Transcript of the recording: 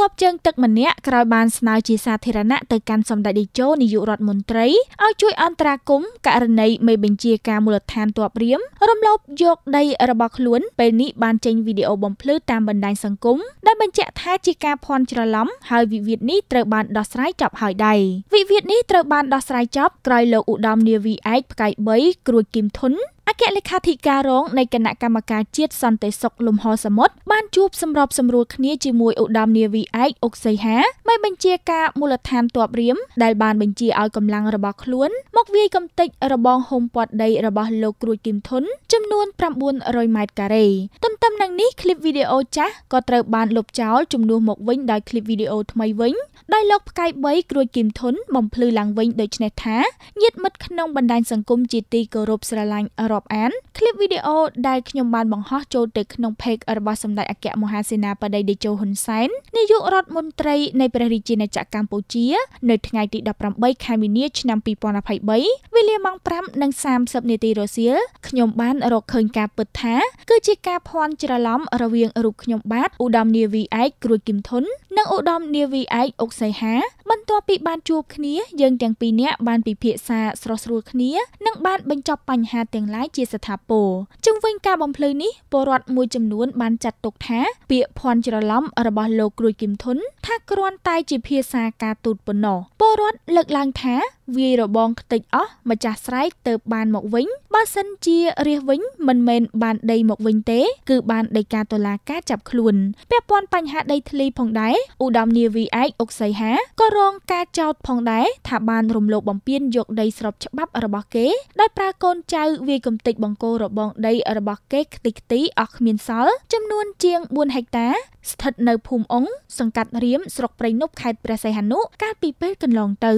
ទ័ពជើងទឹកម្នាក់ក្រោយបានស្នើជាសាធារណៈទៅកាន់សម្ដេចតេជោនាយករដ្ឋមន្ត្រីឲ្យជួយអន្តរាគមន៍ករណីមេបញ្ជាការមូលដ្ឋានទ័ពរៀមរំលោភយកដីរបស់ខ្លួនពេលនេះបានចេញវីដេអូបំភ្លឺតាមបណ្ដាញសង្គមដែលបញ្ជាក់ថាជាការភ័ន្តច្រឡំហើយវិវាទនេះត្រូវបានដោះស្រាយចប់ហើយដែរវិវាទនេះត្រូវបានដោះស្រាយចប់ក្រោយលោកឧត្តមនាវីឯកផ្កាយ3គ្រួចគឹមធុនអគ្គលេខាធិការរងនៃគណៈកម្មការជាតិសន្តិសុខលំហសមុទ្របានជួបសម្របសម្រួលគ្នាជាមួយឧត្តមនាវីឯកអុកសីហាមេបញ្ជាការមូលដ្ឋានទ័ពរៀមដែលបានបញ្ជាឲ្យកម្លាំងរបស់ខ្លួន មកវាយកំទេចរបងហុំព័ទ្ធដីរបស់លោកគ្រួចគឹមធុនចំនួន900ម៉ែត្រការ៉េទន្ទឹមនឹងនេះឃ្លីបវីដេអូចាស់ក៏ត្រូវបានលុបចោលជំនួសមកវិញដោយឃ្លីបវីដេអូថ្មីវិញដោយលោកផ្កាយ3គ្រួចគឹមធុនបំភ្លឺឡើងវិញដូចនេះថាញាតិមិត្តក្នុងបណ្ដាញសង្គមជាទីគោរពស្រឡាញ់រាប់រាប់អានឃ្លីបវីដេអូដែលខ្ញុំបានបង្ហោះចូលទៅក្នុងเพจរបស់សម្ដេចអគ្គមហាសេនាបតីតេជោហ៊ុនសែននាយករដ្ឋមន្ត្រីនៃព្រះរាជាណាចក្រកម្ពុជានៅថ្ងៃទី18ខែមីនាឆ្នាំ2023វេលាម៉ោង5:30នាទីរសៀលខ្ញុំបាន រកឃើញការពិតថាគឺជាការភ័ន្តច្រឡំរវាងរូបខ្ញុំបាទឧត្តមនាវីឯកគ្រួយគឹមធុននិងឧត្តមនាវីឯកអុកសីហាបន្ទាប់ពីបានជួបគ្នាយើងទាំងពីរនាក់បានពិភាក្សាស្រស់ស្រួលគ្នា និងបានបញ្ចប់បញ្ហាទាំងឡាយជាស្ថាពរជុំវិញការបំភ្លឺនេះពលរដ្ឋមួយចំនួនបានចាត់ទុកថា ពាក្យភ័ន្តច្រឡំរបស់លោកគ្រូគឹមធុនថាគ្រាន់តែជាភាសាការទូតប៉ុណ្ណោះពលរដ្ឋលើកឡើងថាវាយរបងខ្ទេចអស់ម្ចាស់ស្រែកទៅបានមកវិញបើសិនជារាសវិញមិនមែនបានដីមកវិញទេ គឺបានដីការតុលាការចាប់ខ្លួនពាក់ព័ន្ធបញ្ហាដីធ្លីផងដែរឧត្តមនាវីឯកអុកសីហាក៏រងការចោទផងដែរថាបានរំលោភបំពានយកដីស្របច្បាប់របស់គេដោយប្រើកូនចៅ វាយកំទេចបង្គោលរបងដីរបស់របស់គេខ្ទេចខ្ទីអស់គ្មានសល់ចំនួនជាង4ហិកតា ស្ថិតនៅភូមិអង្គសង្កាត់រៀមស្រុកព្រៃនប់ខេត្តព្រះសីហនុកាលពីពេលកន្លងទៅ